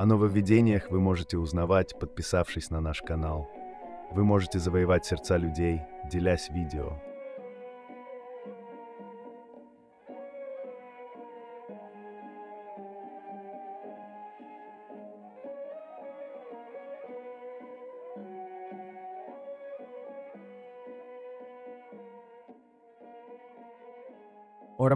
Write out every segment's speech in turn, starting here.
О нововведениях вы можете узнавать, подписавшись на наш канал. Вы можете завоевать сердца людей, делясь видео. о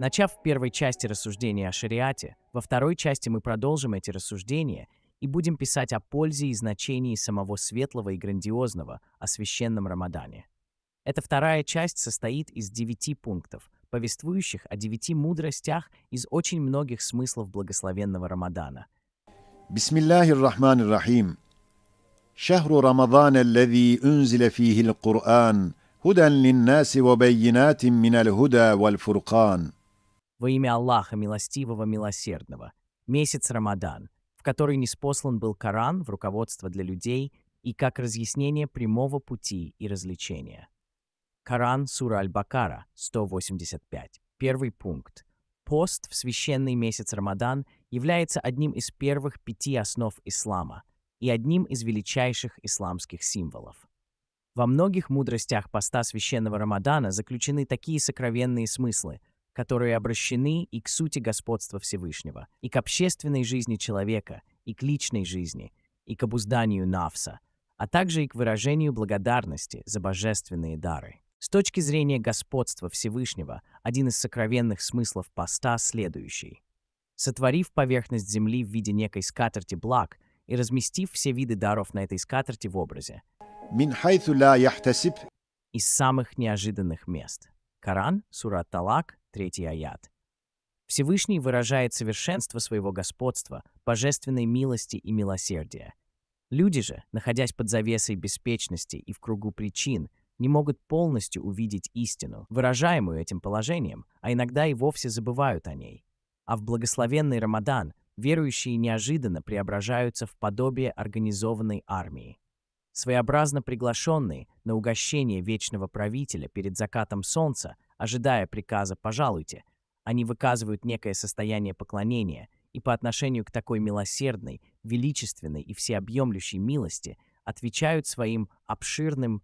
Начав в первой части рассуждения о шариате, во второй части мы продолжим эти рассуждения и будем писать о пользе и значении самого светлого и грандиозного, о священном Рамадане. Эта вторая часть состоит из девяти пунктов, повествующих о девяти мудростях из очень многих смыслов благословенного Рамадана. Бисмиллахир рахманир рахим. Шахру رمضان الذي أنزل فيه القرآن هدى للناس وبينات من الهدى والفرقان во имя Аллаха Милостивого Милосердного, месяц Рамадан, в который неспослан был Коран в руководство для людей и как разъяснение прямого пути и развлечения. Коран, сура Аль-Бакара, 185. Первый пункт. Пост в священный месяц Рамадан является одним из первых пяти основ ислама и одним из величайших исламских символов. Во многих мудростях поста священного Рамадана заключены такие сокровенные смыслы – которые обращены и к сути господства Всевышнего, и к общественной жизни человека, и к личной жизни, и к обузданию навса, а также и к выражению благодарности за божественные дары. С точки зрения господства Всевышнего, один из сокровенных смыслов поста следующий. Сотворив поверхность земли в виде некой скатерти благ и разместив все виды даров на этой скатерти в образе. Из самых неожиданных мест. Коран, Сурат Талак, третий аят. Всевышний выражает совершенство своего господства, божественной милости и милосердия. Люди же, находясь под завесой беспечности и в кругу причин, не могут полностью увидеть истину, выражаемую этим положением, а иногда и вовсе забывают о ней. А в благословенный Рамадан верующие неожиданно преображаются в подобие организованной армии. Своеобразно приглашенные на угощение вечного правителя перед закатом солнца – ожидая приказа «пожалуйте». Они выказывают некое состояние поклонения и по отношению к такой милосердной, величественной и всеобъемлющей милости отвечают своим обширным,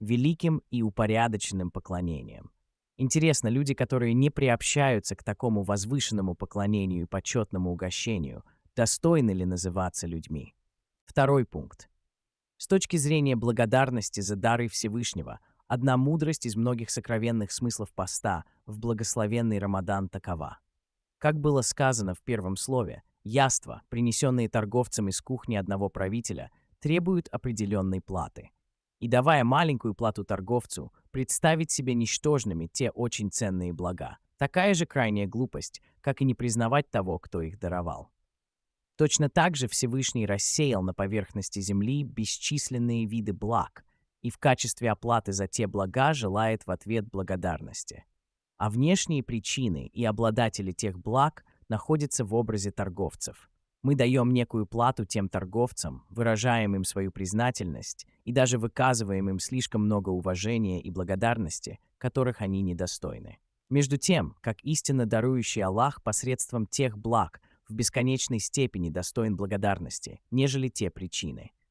великим и упорядоченным поклонением. Интересно, люди, которые не приобщаются к такому возвышенному поклонению и почетному угощению, достойны ли называться людьми? Второй пункт. С точки зрения благодарности за дары Всевышнего – Одна мудрость из многих сокровенных смыслов поста в благословенный Рамадан такова. Как было сказано в первом слове, яства, принесенные торговцам из кухни одного правителя, требуют определенной платы. И давая маленькую плату торговцу, представить себе ничтожными те очень ценные блага. Такая же крайняя глупость, как и не признавать того, кто их даровал. Точно так же Всевышний рассеял на поверхности земли бесчисленные виды благ – и в качестве оплаты за те блага желает в ответ благодарности. А внешние причины и обладатели тех благ находятся в образе торговцев. Мы даем некую плату тем торговцам, выражаем им свою признательность и даже выказываем им слишком много уважения и благодарности, которых они недостойны. Между тем, как истинно дарующий Аллах посредством тех благ в бесконечной степени достоин благодарности, нежели те причины –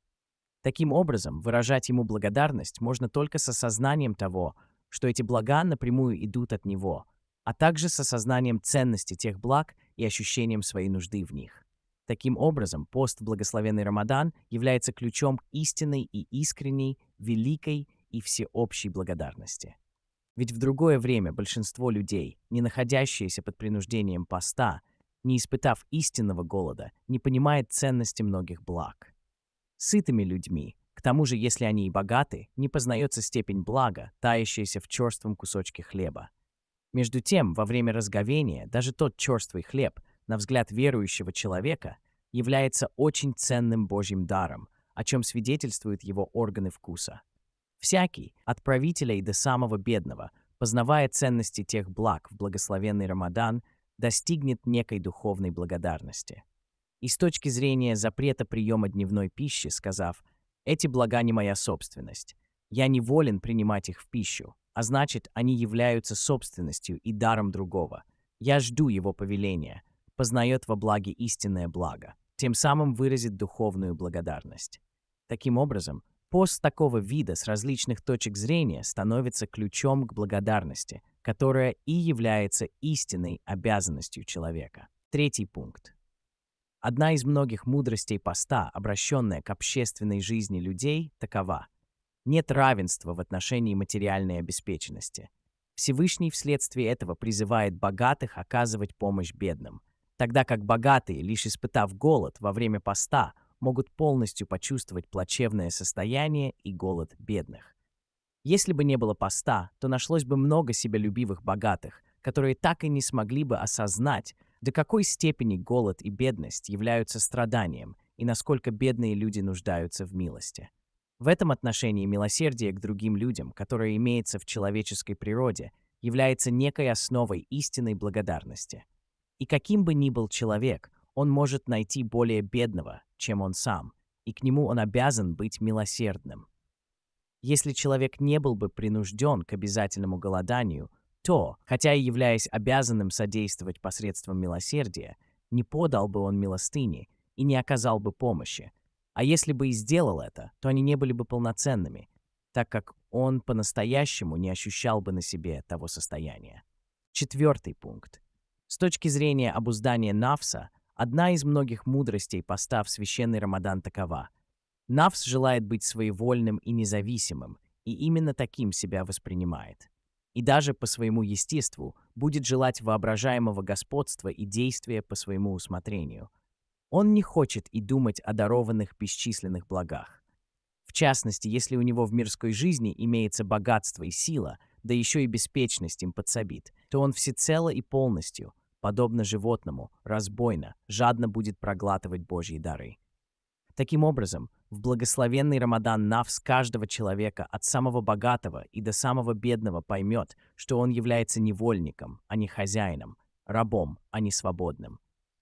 Таким образом, выражать ему благодарность можно только с осознанием того, что эти блага напрямую идут от него, а также с осознанием ценности тех благ и ощущением своей нужды в них. Таким образом, пост в благословенный Рамадан является ключом к истинной и искренней, великой и всеобщей благодарности. Ведь в другое время большинство людей, не находящиеся под принуждением поста, не испытав истинного голода, не понимает ценности многих благ сытыми людьми. К тому же, если они и богаты, не познается степень блага, тающаяся в черством кусочке хлеба. Между тем, во время разговения даже тот черствый хлеб, на взгляд верующего человека, является очень ценным Божьим даром, о чем свидетельствуют его органы вкуса. Всякий, от правителя и до самого бедного, познавая ценности тех благ в благословенный Рамадан, достигнет некой духовной благодарности – и с точки зрения запрета приема дневной пищи, сказав «эти блага не моя собственность, я не волен принимать их в пищу, а значит, они являются собственностью и даром другого, я жду его повеления», познает во благе истинное благо, тем самым выразит духовную благодарность. Таким образом, пост такого вида с различных точек зрения становится ключом к благодарности, которая и является истинной обязанностью человека. Третий пункт. Одна из многих мудростей поста, обращенная к общественной жизни людей, такова. Нет равенства в отношении материальной обеспеченности. Всевышний вследствие этого призывает богатых оказывать помощь бедным, тогда как богатые, лишь испытав голод во время поста, могут полностью почувствовать плачевное состояние и голод бедных. Если бы не было поста, то нашлось бы много себялюбивых богатых, которые так и не смогли бы осознать, до какой степени голод и бедность являются страданием, и насколько бедные люди нуждаются в милости. В этом отношении милосердие к другим людям, которое имеется в человеческой природе, является некой основой истинной благодарности. И каким бы ни был человек, он может найти более бедного, чем он сам, и к нему он обязан быть милосердным. Если человек не был бы принужден к обязательному голоданию, то, хотя и являясь обязанным содействовать посредством милосердия, не подал бы он милостыни и не оказал бы помощи. А если бы и сделал это, то они не были бы полноценными, так как он по-настоящему не ощущал бы на себе того состояния. Четвертый пункт. С точки зрения обуздания Навса, одна из многих мудростей постав священный Рамадан такова. Навс желает быть своевольным и независимым, и именно таким себя воспринимает и даже по своему естеству будет желать воображаемого господства и действия по своему усмотрению. Он не хочет и думать о дарованных бесчисленных благах. В частности, если у него в мирской жизни имеется богатство и сила, да еще и беспечность им подсобит, то он всецело и полностью, подобно животному, разбойно, жадно будет проглатывать Божьи дары. Таким образом, в благословенный Рамадан Навс каждого человека, от самого богатого и до самого бедного, поймет, что он является невольником, а не хозяином, рабом, а не свободным.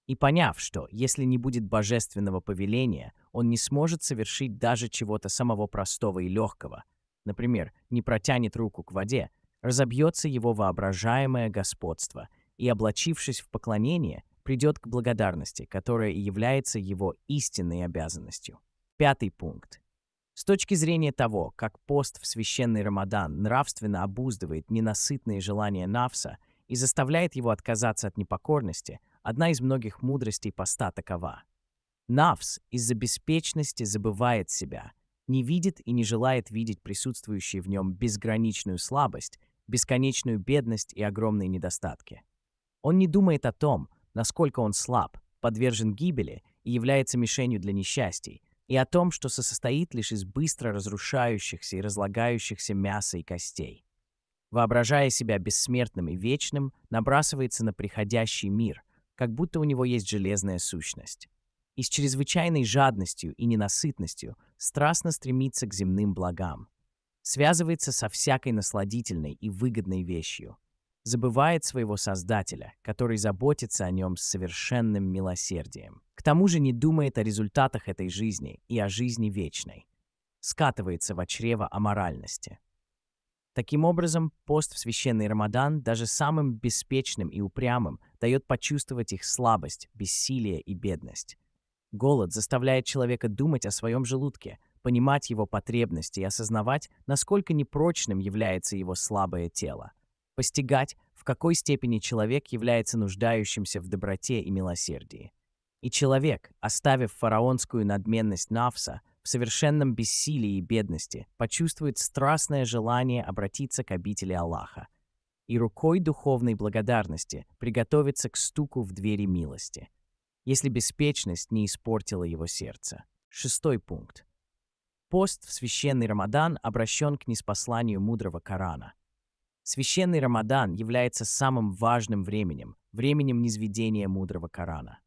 И поняв, что если не будет божественного повеления, он не сможет совершить даже чего-то самого простого и легкого, например, не протянет руку к воде, разобьется его воображаемое господство, и, облачившись в поклонение, придет к благодарности, которая и является его истинной обязанностью. Пятый пункт. С точки зрения того, как пост в священный Рамадан нравственно обуздывает ненасытные желания Навса и заставляет его отказаться от непокорности, одна из многих мудростей поста такова. Навс из-за беспечности забывает себя, не видит и не желает видеть присутствующую в нем безграничную слабость, бесконечную бедность и огромные недостатки. Он не думает о том, насколько он слаб, подвержен гибели и является мишенью для несчастий, и о том, что состоит лишь из быстро разрушающихся и разлагающихся мяса и костей. Воображая себя бессмертным и вечным, набрасывается на приходящий мир, как будто у него есть железная сущность. И с чрезвычайной жадностью и ненасытностью страстно стремится к земным благам. Связывается со всякой насладительной и выгодной вещью – забывает своего Создателя, который заботится о нем с совершенным милосердием. К тому же не думает о результатах этой жизни и о жизни вечной. Скатывается в чрево аморальности. Таким образом, пост в священный Рамадан даже самым беспечным и упрямым дает почувствовать их слабость, бессилие и бедность. Голод заставляет человека думать о своем желудке, понимать его потребности и осознавать, насколько непрочным является его слабое тело – постигать, в какой степени человек является нуждающимся в доброте и милосердии. И человек, оставив фараонскую надменность Навса, в совершенном бессилии и бедности, почувствует страстное желание обратиться к обители Аллаха и рукой духовной благодарности приготовиться к стуку в двери милости, если беспечность не испортила его сердце. Шестой пункт. Пост в священный Рамадан обращен к неспосланию мудрого Корана, Священный Рамадан является самым важным временем, временем низведения мудрого Корана.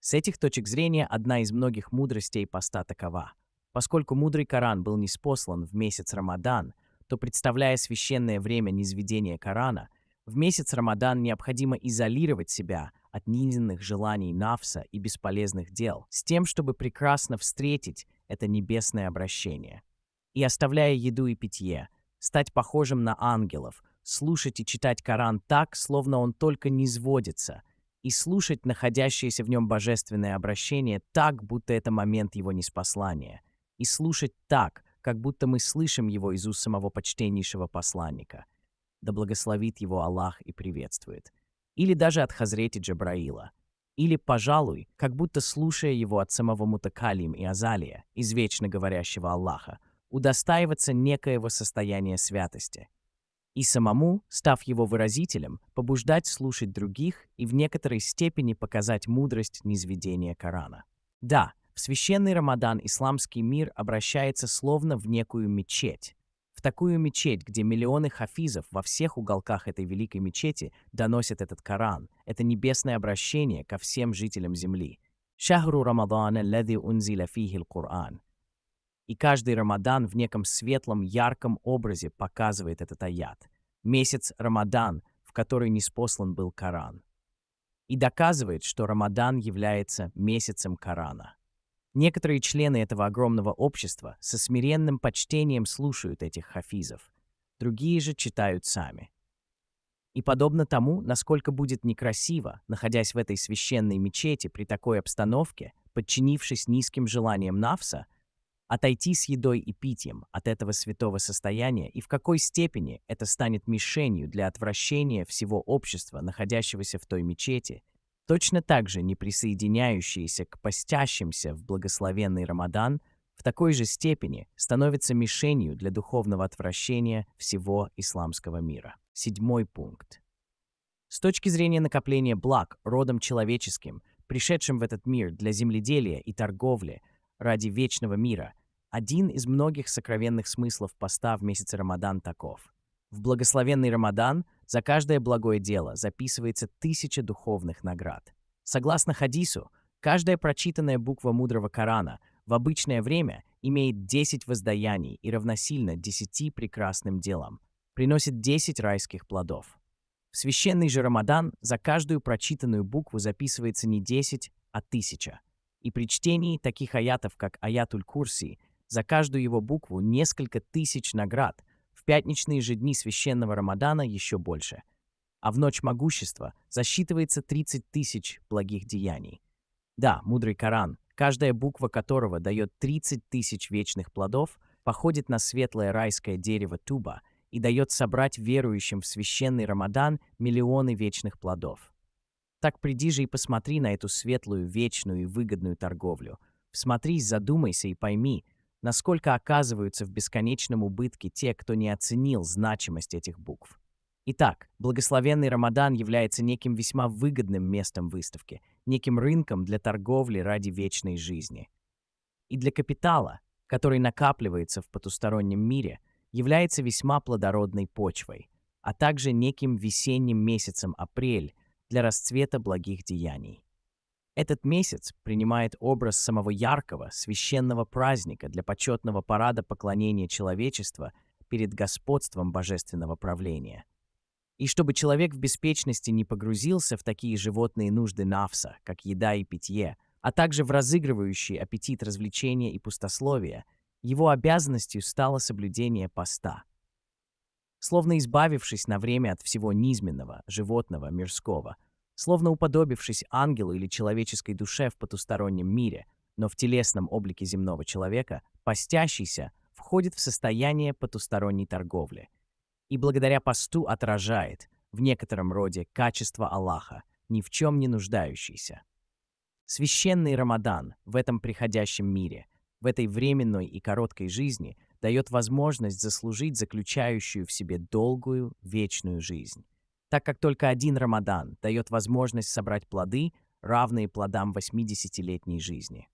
С этих точек зрения одна из многих мудростей поста такова. Поскольку мудрый Коран был неспослан в месяц Рамадан, то, представляя священное время низведения Корана, в месяц Рамадан необходимо изолировать себя от низменных желаний нафса и бесполезных дел, с тем, чтобы прекрасно встретить это небесное обращение. И оставляя еду и питье, стать похожим на ангелов – слушать и читать Коран так, словно он только не сводится, и слушать находящееся в нем божественное обращение так, будто это момент его неспослания, и слушать так, как будто мы слышим его из уст самого почтеннейшего посланника. Да благословит его Аллах и приветствует. Или даже от Хазрети Джабраила. Или, пожалуй, как будто слушая его от самого Мутакалим и Азалия, извечно говорящего Аллаха, удостаиваться некоего состояния святости – и самому, став его выразителем, побуждать слушать других и в некоторой степени показать мудрость низведения Корана. Да, в священный Рамадан исламский мир обращается словно в некую мечеть. В такую мечеть, где миллионы хафизов во всех уголках этой великой мечети доносят этот Коран. Это небесное обращение ко всем жителям земли. «Шахру Рамадан, лади унзила фихи Коран». И каждый Рамадан в неком светлом, ярком образе показывает этот аят. Месяц Рамадан, в который неспослан был Коран. И доказывает, что Рамадан является месяцем Корана. Некоторые члены этого огромного общества со смиренным почтением слушают этих хафизов, другие же читают сами. И подобно тому, насколько будет некрасиво, находясь в этой священной мечети при такой обстановке, подчинившись низким желаниям Навса, отойти с едой и питьем от этого святого состояния и в какой степени это станет мишенью для отвращения всего общества, находящегося в той мечети, точно так же не присоединяющиеся к постящимся в благословенный Рамадан в такой же степени становится мишенью для духовного отвращения всего исламского мира. Седьмой пункт. С точки зрения накопления благ родом человеческим, пришедшим в этот мир для земледелия и торговли ради вечного мира – один из многих сокровенных смыслов поста в месяце Рамадан таков. В благословенный Рамадан за каждое благое дело записывается тысяча духовных наград. Согласно хадису, каждая прочитанная буква мудрого Корана в обычное время имеет 10 воздаяний и равносильно 10 прекрасным делам, приносит 10 райских плодов. В священный же Рамадан за каждую прочитанную букву записывается не 10, а 1000. И при чтении таких аятов, как аятуль Курси, за каждую его букву несколько тысяч наград, в пятничные же дни священного Рамадана еще больше. А в ночь могущества засчитывается 30 тысяч благих деяний. Да, мудрый Коран, каждая буква которого дает 30 тысяч вечных плодов, походит на светлое райское дерево туба и дает собрать верующим в священный Рамадан миллионы вечных плодов. Так приди же и посмотри на эту светлую, вечную и выгодную торговлю. Всмотрись, задумайся и пойми, насколько оказываются в бесконечном убытке те, кто не оценил значимость этих букв. Итак, благословенный Рамадан является неким весьма выгодным местом выставки, неким рынком для торговли ради вечной жизни. И для капитала, который накапливается в потустороннем мире, является весьма плодородной почвой, а также неким весенним месяцем апрель для расцвета благих деяний. Этот месяц принимает образ самого яркого, священного праздника для почетного парада поклонения человечества перед господством божественного правления. И чтобы человек в беспечности не погрузился в такие животные нужды нафса, как еда и питье, а также в разыгрывающий аппетит развлечения и пустословия, его обязанностью стало соблюдение поста. Словно избавившись на время от всего низменного, животного, мирского – словно уподобившись ангелу или человеческой душе в потустороннем мире, но в телесном облике земного человека, постящийся входит в состояние потусторонней торговли и благодаря посту отражает, в некотором роде, качество Аллаха, ни в чем не нуждающийся. Священный Рамадан в этом приходящем мире, в этой временной и короткой жизни дает возможность заслужить заключающую в себе долгую, вечную жизнь так как только один Рамадан дает возможность собрать плоды, равные плодам 80-летней жизни.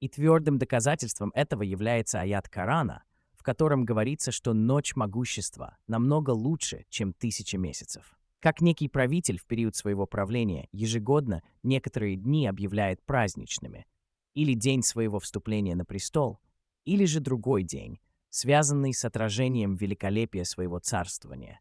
И твердым доказательством этого является аят Корана, в котором говорится, что ночь могущества намного лучше, чем тысяча месяцев. Как некий правитель в период своего правления ежегодно некоторые дни объявляет праздничными, или день своего вступления на престол, или же другой день, связанный с отражением великолепия своего царствования.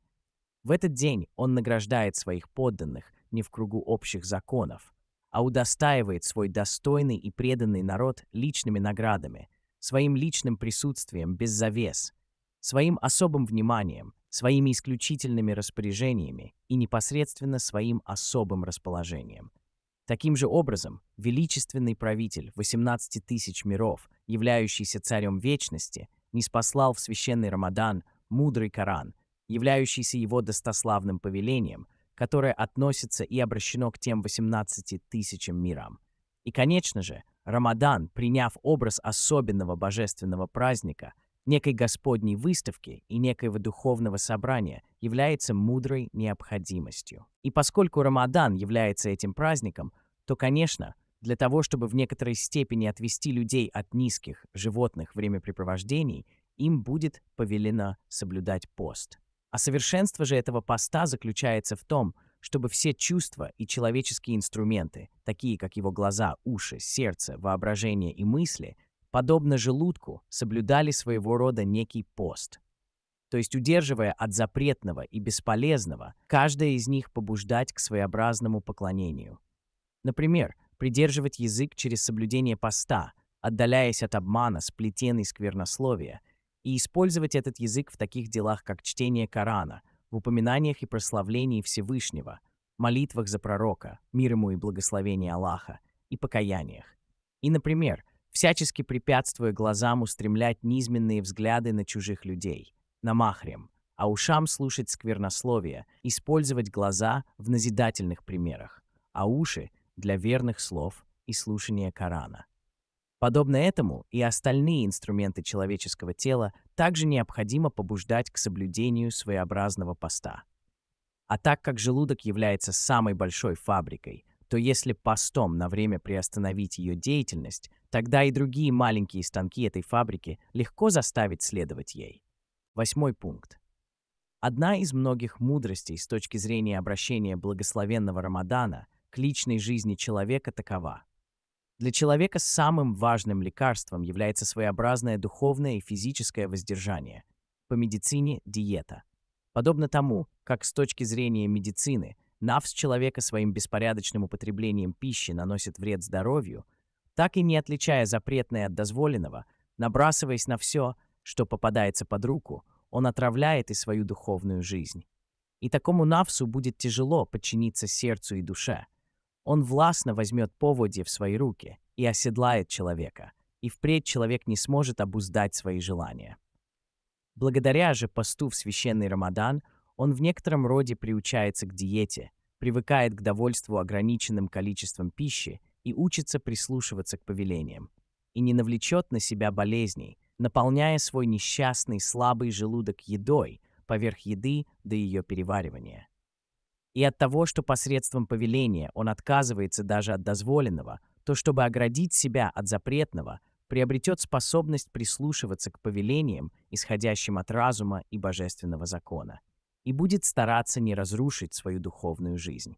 В этот день он награждает своих подданных не в кругу общих законов, а удостаивает свой достойный и преданный народ личными наградами, своим личным присутствием без завес, своим особым вниманием, своими исключительными распоряжениями и непосредственно своим особым расположением. Таким же образом, величественный правитель 18 тысяч миров, являющийся царем вечности, не спаслал в священный Рамадан мудрый Коран – являющийся его достославным повелением, которое относится и обращено к тем 18 тысячам мирам. И, конечно же, Рамадан, приняв образ особенного божественного праздника, некой Господней выставки и некоего духовного собрания, является мудрой необходимостью. И поскольку Рамадан является этим праздником, то, конечно, для того, чтобы в некоторой степени отвести людей от низких животных времяпрепровождений, им будет повелено соблюдать пост. А совершенство же этого поста заключается в том, чтобы все чувства и человеческие инструменты, такие как его глаза, уши, сердце, воображение и мысли, подобно желудку, соблюдали своего рода некий пост. То есть, удерживая от запретного и бесполезного, каждое из них побуждать к своеобразному поклонению. Например, придерживать язык через соблюдение поста, отдаляясь от обмана, сплетен и сквернословия – и использовать этот язык в таких делах, как чтение Корана, в упоминаниях и прославлении Всевышнего, молитвах за пророка, мир ему и благословение Аллаха, и покаяниях. И, например, всячески препятствуя глазам устремлять низменные взгляды на чужих людей, на махрем, а ушам слушать сквернословие, использовать глаза в назидательных примерах, а уши — для верных слов и слушания Корана. Подобно этому и остальные инструменты человеческого тела также необходимо побуждать к соблюдению своеобразного поста. А так как желудок является самой большой фабрикой, то если постом на время приостановить ее деятельность, тогда и другие маленькие станки этой фабрики легко заставить следовать ей. Восьмой пункт. Одна из многих мудростей с точки зрения обращения благословенного Рамадана к личной жизни человека такова – для человека самым важным лекарством является своеобразное духовное и физическое воздержание. По медицине – диета. Подобно тому, как с точки зрения медицины навс человека своим беспорядочным употреблением пищи наносит вред здоровью, так и не отличая запретное от дозволенного, набрасываясь на все, что попадается под руку, он отравляет и свою духовную жизнь. И такому навсу будет тяжело подчиниться сердцу и душе – он властно возьмет поводье в свои руки и оседлает человека, и впредь человек не сможет обуздать свои желания. Благодаря же посту в священный Рамадан он в некотором роде приучается к диете, привыкает к довольству ограниченным количеством пищи и учится прислушиваться к повелениям, и не навлечет на себя болезней, наполняя свой несчастный слабый желудок едой поверх еды до ее переваривания и от того, что посредством повеления он отказывается даже от дозволенного, то чтобы оградить себя от запретного, приобретет способность прислушиваться к повелениям, исходящим от разума и божественного закона, и будет стараться не разрушить свою духовную жизнь.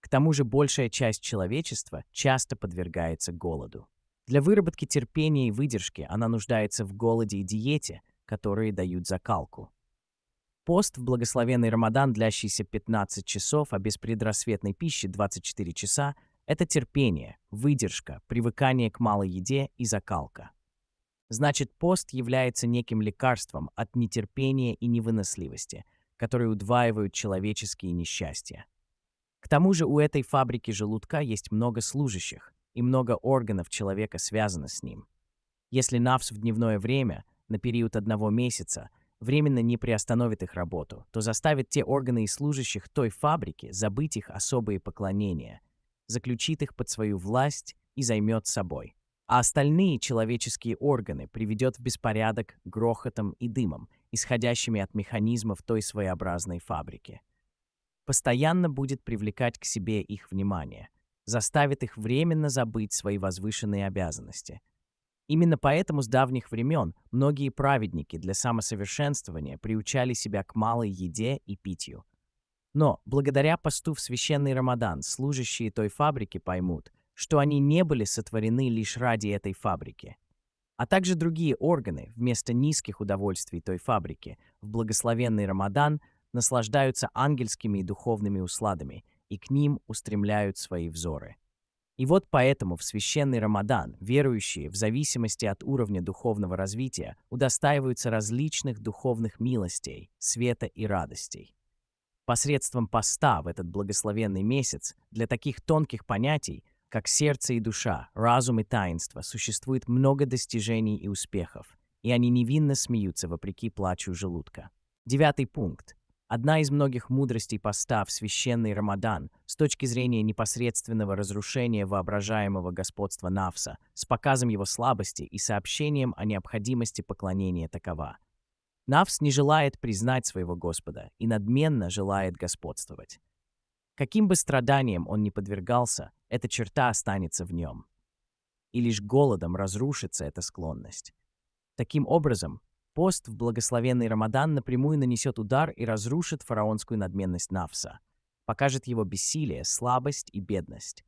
К тому же большая часть человечества часто подвергается голоду. Для выработки терпения и выдержки она нуждается в голоде и диете, которые дают закалку. Пост в благословенный Рамадан, длящийся 15 часов, а без предрассветной пищи 24 часа, это терпение, выдержка, привыкание к малой еде и закалка. Значит, пост является неким лекарством от нетерпения и невыносливости, которые удваивают человеческие несчастья. К тому же у этой фабрики желудка есть много служащих, и много органов человека связано с ним. Если навс в дневное время, на период одного месяца – временно не приостановит их работу, то заставит те органы и служащих той фабрики забыть их особые поклонения, заключит их под свою власть и займет собой. А остальные человеческие органы приведет в беспорядок грохотом и дымом, исходящими от механизмов той своеобразной фабрики. Постоянно будет привлекать к себе их внимание, заставит их временно забыть свои возвышенные обязанности – Именно поэтому с давних времен многие праведники для самосовершенствования приучали себя к малой еде и питью. Но благодаря посту в священный Рамадан служащие той фабрики поймут, что они не были сотворены лишь ради этой фабрики, а также другие органы вместо низких удовольствий той фабрики в благословенный Рамадан наслаждаются ангельскими и духовными усладами и к ним устремляют свои взоры – и вот поэтому в священный Рамадан верующие, в зависимости от уровня духовного развития, удостаиваются различных духовных милостей, света и радостей. Посредством поста в этот благословенный месяц для таких тонких понятий, как сердце и душа, разум и таинство, существует много достижений и успехов, и они невинно смеются вопреки плачу желудка. Девятый пункт Одна из многих мудростей поста в священный Рамадан с точки зрения непосредственного разрушения воображаемого господства Навса с показом его слабости и сообщением о необходимости поклонения такова. Навс не желает признать своего Господа и надменно желает господствовать. Каким бы страданиям он ни подвергался, эта черта останется в нем. И лишь голодом разрушится эта склонность. Таким образом, Пост в благословенный Рамадан напрямую нанесет удар и разрушит фараонскую надменность Навса, покажет его бессилие, слабость и бедность.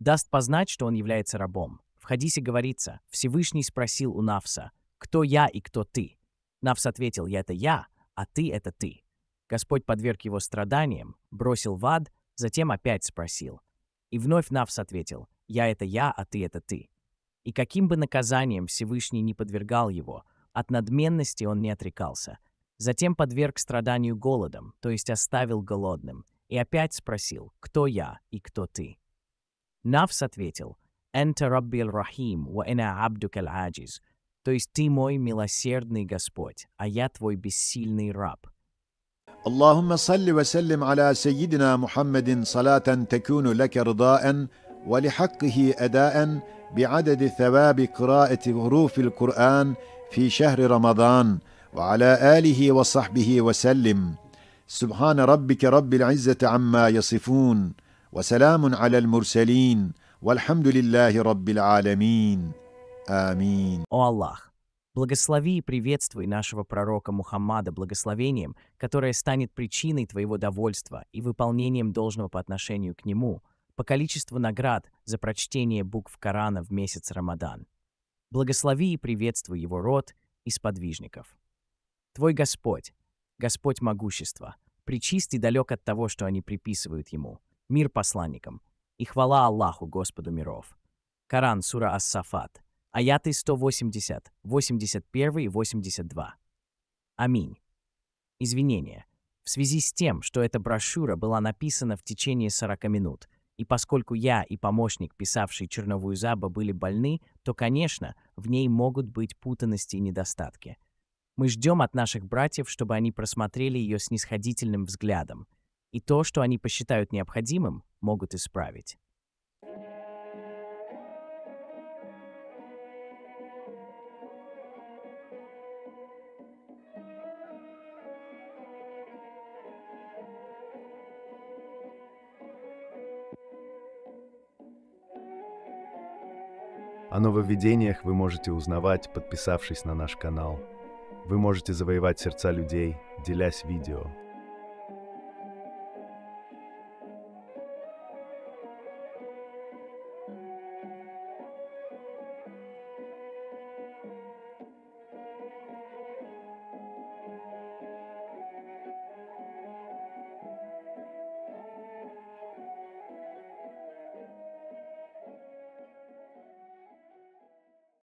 Даст познать, что он является рабом. В Хадисе говорится, Всевышний спросил у Навса, «Кто я и кто ты?» Навс ответил, «Я — это я, а ты — это ты». Господь подверг его страданиям, бросил в ад, затем опять спросил. И вновь Навс ответил, «Я — это я, а ты — это ты». И каким бы наказанием Всевышний не подвергал его — от надменности он не отрекался. Затем подверг страданию голодом, то есть оставил голодным, и опять спросил, кто я и кто ты. Навс ответил, «Энта раббил рахим, ва эна абдукал аджиз», то есть ты мой милосердный Господь, а я твой бессильный раб. اللهم صل وسلم على سيدنا محمد صلاة تكون لك رضاء ولحقه أداء بعدد ثواب قراءة حروف القرآن في شهر رمضان وعلى اله وصحبه وسلم سبحان ربك رب العزه عما يصفون وسلام على المرسلين والحمد لله رب العالمين امين О Аллах, благослови и приветствуй нашего пророка Мухаммада благословением, которое станет причиной твоего довольства и выполнением должного по отношению к нему, по количеству наград за прочтение букв Корана в месяц Рамадан. Благослови и приветствуй его род и сподвижников. Твой Господь, Господь могущества, причист далек от того, что они приписывают ему, мир посланникам, и хвала Аллаху, Господу миров. Коран, сура Ас-Сафат, аяты 180, 81 и 82. Аминь. Извинения. В связи с тем, что эта брошюра была написана в течение 40 минут, и поскольку я и помощник, писавший черновую заба, были больны, то, конечно, в ней могут быть путанности и недостатки. Мы ждем от наших братьев, чтобы они просмотрели ее снисходительным взглядом, и то, что они посчитают необходимым, могут исправить. О нововведениях вы можете узнавать, подписавшись на наш канал. Вы можете завоевать сердца людей, делясь видео.